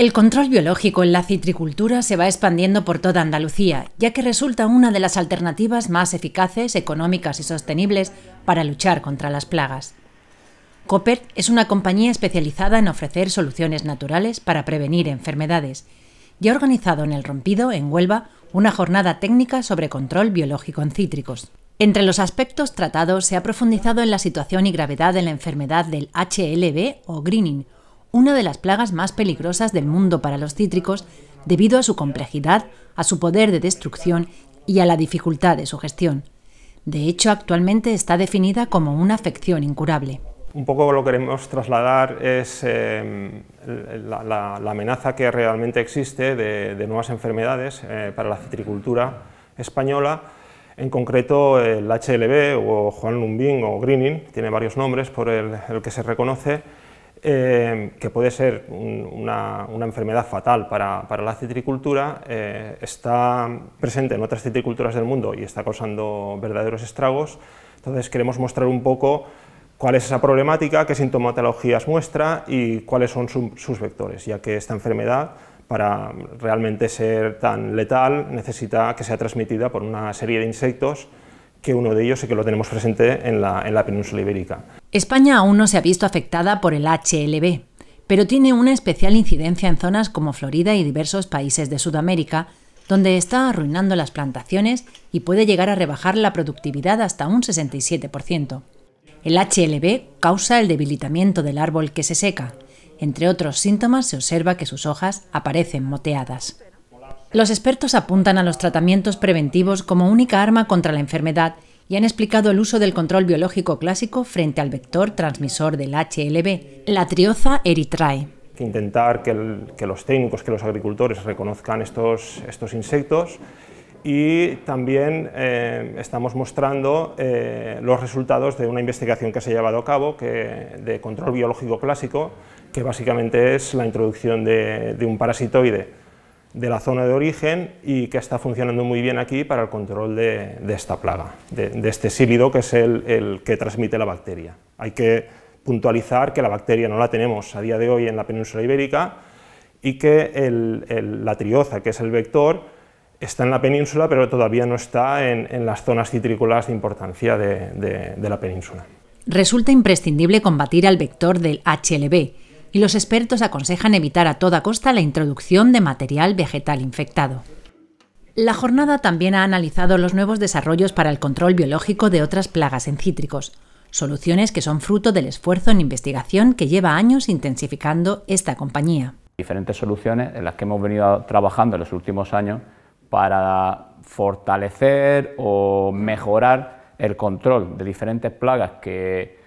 El control biológico en la citricultura se va expandiendo por toda Andalucía, ya que resulta una de las alternativas más eficaces, económicas y sostenibles para luchar contra las plagas. Copert es una compañía especializada en ofrecer soluciones naturales para prevenir enfermedades y ha organizado en El Rompido, en Huelva, una jornada técnica sobre control biológico en cítricos. Entre los aspectos tratados se ha profundizado en la situación y gravedad de la enfermedad del HLB o greening, una de las plagas más peligrosas del mundo para los cítricos debido a su complejidad, a su poder de destrucción y a la dificultad de su gestión. De hecho, actualmente está definida como una afección incurable. Un poco lo que queremos trasladar es eh, la, amenaza que realmente existe de, nuevas enfermedades eh, para la citricultura española, en concreto el HLB o Juan Lumbín o Greening, tiene varios nombres por el, el que se reconoce, eh, que puede ser una, enfermedad fatal para, la citricultura, eh, está presente en otras citriculturas del mundo y está causando verdaderos estragos. Entonces queremos mostrar un poco cuál es esa problemática, qué sintomatologías muestra y cuáles son sus vectores, ya que esta enfermedad para realmente ser tan letal necesita que sea transmitida por una serie de insectos que uno de ellos es que lo tenemos presente en la, en la península ibérica. España aún no se ha visto afectada por el HLB, pero tiene una especial incidencia en zonas como Florida y diversos países de Sudamérica, donde está arruinando las plantaciones y puede llegar a rebajar la productividad hasta un 67%. El HLB causa el debilitamiento del árbol que se seca. Entre otros síntomas se observa que sus hojas aparecen moteadas. Los expertos apuntan a los tratamientos preventivos como única arma contra la enfermedad y han explicado el uso del control biológico clásico frente al vector transmisor del HLB, la trioza eritrae. Intentar que, que los técnicos, que los agricultores reconozcan estos, insectos y también eh, estamos mostrando eh, los resultados de una investigación que se ha llevado a cabo que, de control biológico clásico, que básicamente es la introducción de un parasitoide de la zona de origen y que está funcionando muy bien aquí para el control de, esta plaga, de, este sílido que es el, que transmite la bacteria. Hay que puntualizar que la bacteria no la tenemos a día de hoy en la península ibérica y que la trioza, que es el vector, está en la península pero todavía no está en, las zonas citrícolas de importancia de, de la península. Resulta imprescindible combatir al vector del HLB, y los expertos aconsejan evitar a toda costa la introducción de material vegetal infectado. La jornada también ha analizado los nuevos desarrollos para el control biológico de otras plagas en cítricos, soluciones que son fruto del esfuerzo en investigación que lleva años intensificando esta compañía. Diferentes soluciones en las que hemos venido trabajando en los últimos años para fortalecer o mejorar el control de diferentes plagas que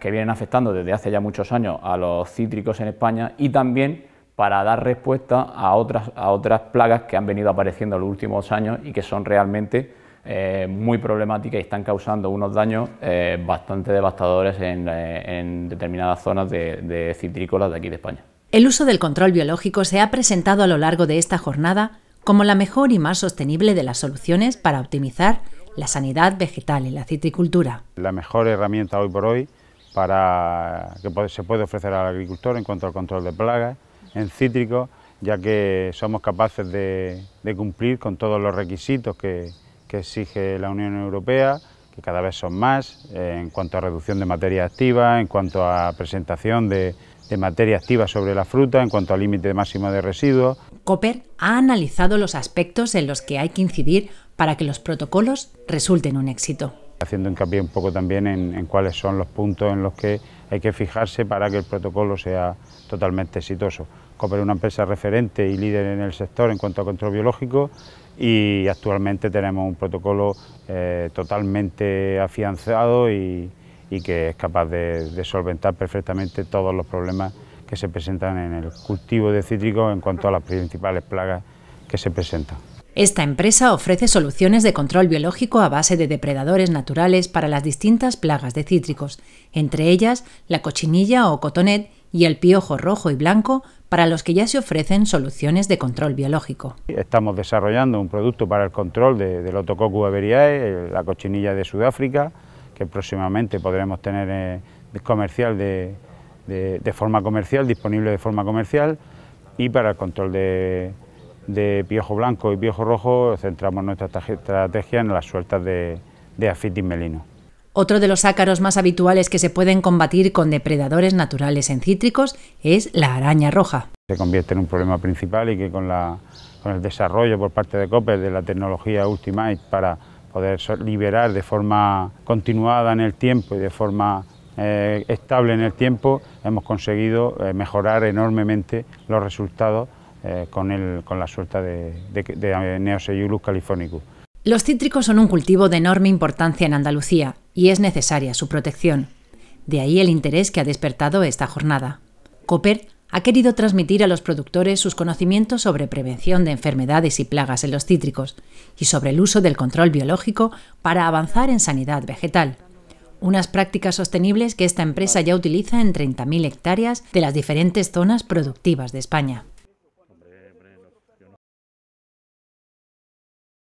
que, vienen afectando desde hace ya muchos años a los cítricos en España y también para dar respuesta a otras, plagas que han venido apareciendo en los últimos años y que son realmente eh, muy problemáticas y están causando unos daños eh, bastante devastadores eh, en, determinadas zonas de, de citrícolas de aquí de España. El uso del control biológico se ha presentado a lo largo de esta jornada como la mejor y más sostenible de las soluciones para optimizar la sanidad vegetal en la citricultura. La mejor herramienta hoy por hoy para que se puede ofrecer al agricultor en cuanto al control de plagas, en cítricos, ya que somos capaces de, cumplir con todos los requisitos que, exige la Unión Europea, que cada vez son más, eh, en cuanto a reducción de materia activa, en cuanto a presentación de, de materia activa sobre la fruta, en cuanto al límite máximo de residuos. Copper ha analizado los aspectos en los que hay que incidir para que los protocolos resulten un éxito. Haciendo hincapié un poco también en, cuáles son los puntos en los que hay que fijarse para que el protocolo sea totalmente exitoso. Cooper una empresa referente y líder en el sector en cuanto a control biológico y actualmente tenemos un protocolo eh, totalmente afianzado y, que es capaz de, solventar perfectamente todos los problemas que se presentan en el cultivo de cítricos en cuanto a las principales plagas que se presentan. Esta empresa ofrece soluciones de control biológico a base de depredadores naturales para las distintas plagas de cítricos, entre ellas la cochinilla o cotonet y el piojo rojo y blanco, para los que ya se ofrecen soluciones de control biológico. Estamos desarrollando un producto para el control del Otococcus averiae, la cochinilla de Sudáfrica, que próximamente podremos tener eh, comercial de forma comercial, disponible de forma comercial, y para el control de de piojo blanco y piojo rojo, centramos nuestra estrategia en las sueltas de, de afitis melino. Otro de los ácaros más habituales que se pueden combatir con depredadores naturales en cítricos es la araña roja. Se convierte en un problema principal y que con, el desarrollo por parte de Copper de la tecnología Ultimate para poder liberar de forma continuada en el tiempo y de forma eh, estable en el tiempo, hemos conseguido eh, mejorar enormemente los resultados eh, con, la suelta de, de, eh, Los cítricos son un cultivo de enorme importancia en Andalucía y es necesaria su protección. De ahí el interés que ha despertado esta jornada. Cooper ha querido transmitir a los productores sus conocimientos sobre prevención de enfermedades y plagas en los cítricos y sobre el uso del control biológico para avanzar en sanidad vegetal. Unas prácticas sostenibles que esta empresa ya utiliza en 30.000 hectáreas de las diferentes zonas productivas de España.